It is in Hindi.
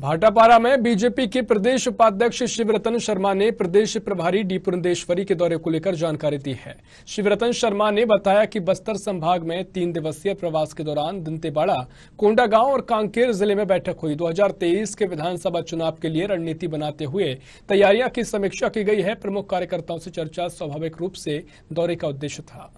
भाटापारा में बीजेपी के प्रदेश उपाध्यक्ष शिवरतन शर्मा ने प्रदेश प्रभारी डी पुरंदेश्वरी के दौरे को लेकर जानकारी दी है शिवरतन शर्मा ने बताया कि बस्तर संभाग में तीन दिवसीय प्रवास के दौरान दंतेवाड़ा कोंडागांव और कांकेर जिले में बैठक हुई 2023 के विधानसभा चुनाव के लिए रणनीति बनाते हुए तैयारियां की समीक्षा की गई है प्रमुख कार्यकर्ताओं से चर्चा स्वाभाविक रूप से दौरे का उद्देश्य था